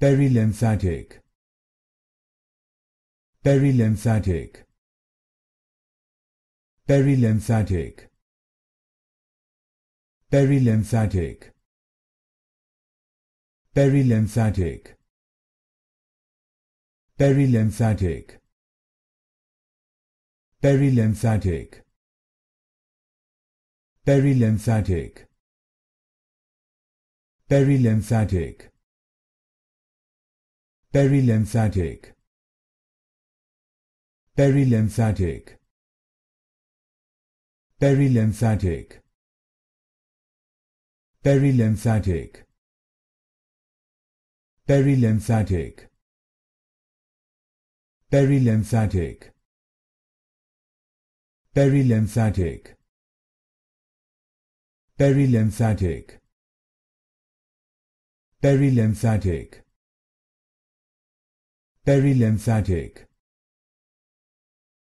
Perilymphatic. Perilymphatic. Perilymphatic. Perilymphatic. Perilymphatic. Perilymphatic. Perilymphatic. Perilymphatic. Perilymphatic. Perilymphatic. Perilymphatic. Perilymphatic. Perilymphatic. Perilymphatic. Perilymphatic. Perilymphatic. Perilymphatic. Perilymphatic. Perilymphatic